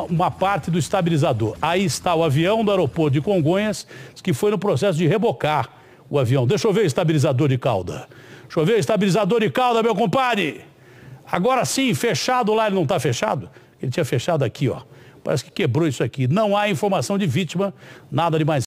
uma, parte do estabilizador. Aí está o avião do aeroporto de Congonhas, que foi no processo de rebocar o avião. Deixa eu ver o estabilizador de cauda. Deixa eu ver o estabilizador de cauda, meu compadre. Agora sim, fechado lá, ele não está fechado? Ele tinha fechado aqui, ó. Parece que quebrou isso aqui. Não há informação de vítima, nada de mais.